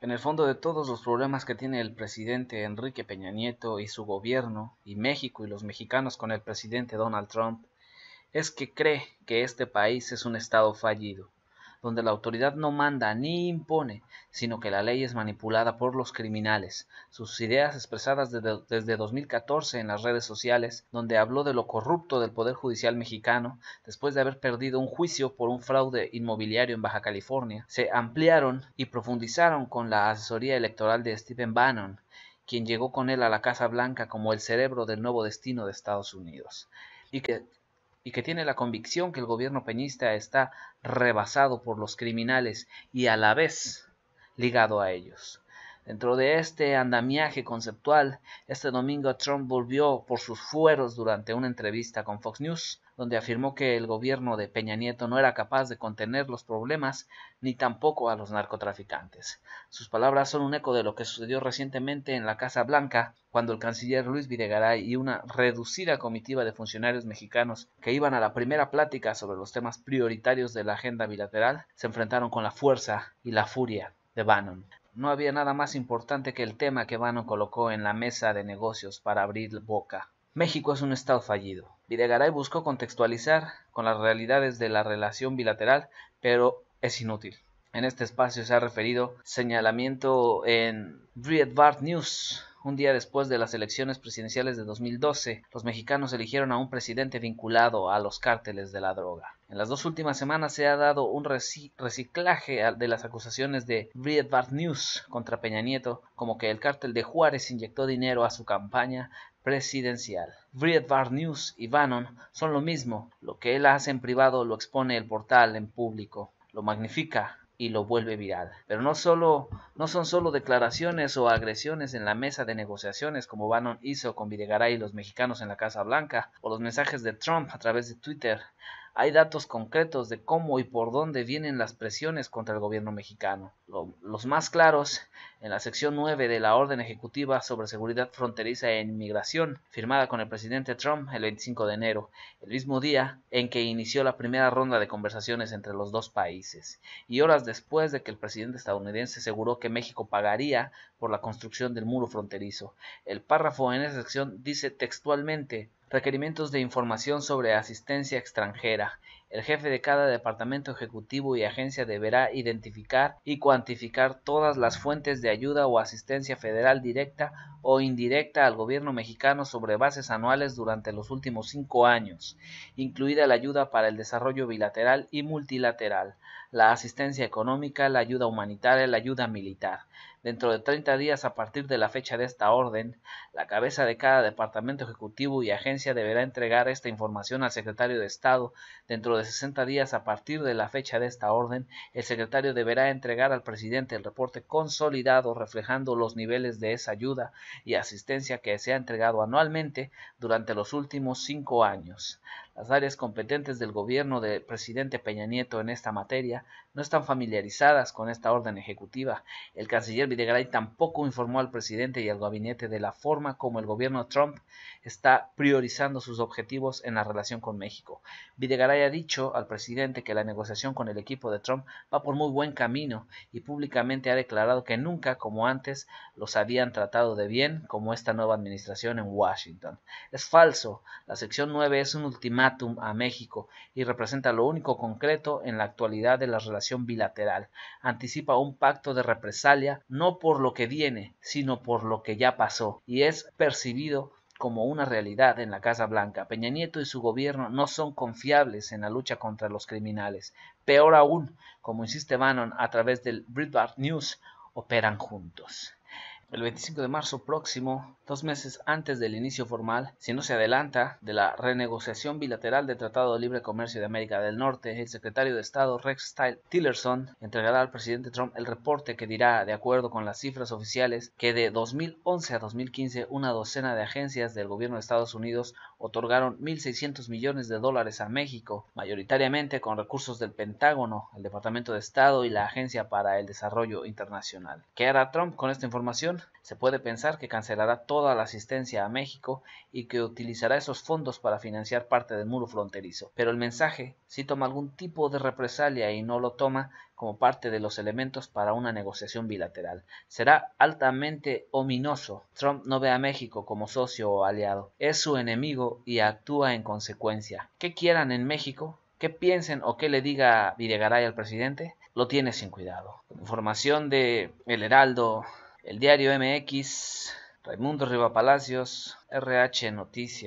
En el fondo de todos los problemas que tiene el presidente Enrique Peña Nieto y su gobierno, y México y los mexicanos con el presidente Donald Trump, es que cree que este país es un estado fallido, donde la autoridad no manda ni impone, sino que la ley es manipulada por los criminales. Sus ideas expresadas desde, 2014 en las redes sociales, donde habló de lo corrupto del Poder Judicial mexicano, después de haber perdido un juicio por un fraude inmobiliario en Baja California, se ampliaron y profundizaron con la asesoría electoral de Stephen Bannon, quien llegó con él a la Casa Blanca como el cerebro del nuevo destino de Estados Unidos y que y que tiene la convicción que el gobierno peñista está rebasado por los criminales y a la vez ligado a ellos. Dentro de este andamiaje conceptual, este domingo Trump volvió por sus fueros durante una entrevista con Fox News donde afirmó que el gobierno de Peña Nieto no era capaz de contener los problemas ni tampoco a los narcotraficantes. Sus palabras son un eco de lo que sucedió recientemente en la Casa Blanca, cuando el canciller Luis Videgaray y una reducida comitiva de funcionarios mexicanos que iban a la primera plática sobre los temas prioritarios de la agenda bilateral se enfrentaron con la fuerza y la furia de Bannon. No había nada más importante que el tema que Bannon colocó en la mesa de negocios para abrir boca. México es un Estado fallido. Videgaray buscó contextualizar con las realidades de la relación bilateral, pero es inútil. En este espacio se ha referido señalamiento en Breitbart News un día después de las elecciones presidenciales de 2012, los mexicanos eligieron a un presidente vinculado a los cárteles de la droga. En las dos últimas semanas se ha dado un reciclaje de las acusaciones de Breitbart News contra Peña Nieto, como que el cártel de Juárez inyectó dinero a su campaña presidencial. Breitbart News y Bannon son lo mismo, lo que él hace en privado lo expone el portal en público, lo magnifica, y lo vuelve viral. Pero no, solo, no son solo declaraciones o agresiones en la mesa de negociaciones como Bannon hizo con Videgaray y los mexicanos en la Casa Blanca, o los mensajes de Trump a través de Twitter hay datos concretos de cómo y por dónde vienen las presiones contra el gobierno mexicano. los más claros en la sección 9 de la Orden Ejecutiva sobre Seguridad Fronteriza e Inmigración, firmada con el presidente Trump el 25 de enero, el mismo día en que inició la primera ronda de conversaciones entre los dos países, y horas después de que el presidente estadounidense aseguró que México pagaría por la construcción del muro fronterizo. El párrafo en esa sección dice textualmente Requerimientos de información sobre asistencia extranjera. El jefe de cada departamento ejecutivo y agencia deberá identificar y cuantificar todas las fuentes de ayuda o asistencia federal directa o indirecta al gobierno mexicano sobre bases anuales durante los últimos cinco años, incluida la ayuda para el desarrollo bilateral y multilateral, la asistencia económica, la ayuda humanitaria, la ayuda militar. Dentro de 30 días a partir de la fecha de esta orden, la cabeza de cada departamento ejecutivo y agencia deberá entregar esta información al secretario de Estado. Dentro de 60 días a partir de la fecha de esta orden, el secretario deberá entregar al presidente el reporte consolidado reflejando los niveles de esa ayuda y asistencia que se ha entregado anualmente durante los últimos cinco años. Las áreas competentes del gobierno del presidente Peña Nieto en esta materia no están familiarizadas con esta orden ejecutiva. El canciller Videgaray tampoco informó al presidente y al gabinete de la forma como el gobierno Trump está priorizando sus objetivos en la relación con México. Videgaray ha dicho al presidente que la negociación con el equipo de Trump va por muy buen camino y públicamente ha declarado que nunca como antes los habían tratado de bien como esta nueva administración en Washington. Es falso. La sección 9 es un ultimátum a México y representa lo único concreto en la actualidad de la relación bilateral. Anticipa un pacto de represalia no por lo que viene, sino por lo que ya pasó, y es percibido como una realidad en la Casa Blanca. Peña Nieto y su gobierno no son confiables en la lucha contra los criminales. Peor aún, como insiste Bannon a través del Breitbart News, operan juntos. El 25 de marzo próximo, dos meses antes del inicio formal, si no se adelanta, de la renegociación bilateral del Tratado de Libre Comercio de América del Norte, el secretario de Estado Rex Tillerson entregará al presidente Trump el reporte que dirá, de acuerdo con las cifras oficiales, que de 2011 a 2015 una docena de agencias del gobierno de Estados Unidos otorgaron 1.600 millones de dólares a México, mayoritariamente con recursos del Pentágono, el Departamento de Estado y la Agencia para el Desarrollo Internacional. ¿Qué hará Trump con esta información? se puede pensar que cancelará toda la asistencia a México y que utilizará esos fondos para financiar parte del muro fronterizo. Pero el mensaje si toma algún tipo de represalia y no lo toma como parte de los elementos para una negociación bilateral. Será altamente ominoso. Trump no ve a México como socio o aliado. Es su enemigo y actúa en consecuencia. ¿Qué quieran en México? ¿Qué piensen o qué le diga Videgaray al presidente? Lo tiene sin cuidado. Información de El Heraldo, el Diario MX, Raimundo Riva Palacios, RH Noticias.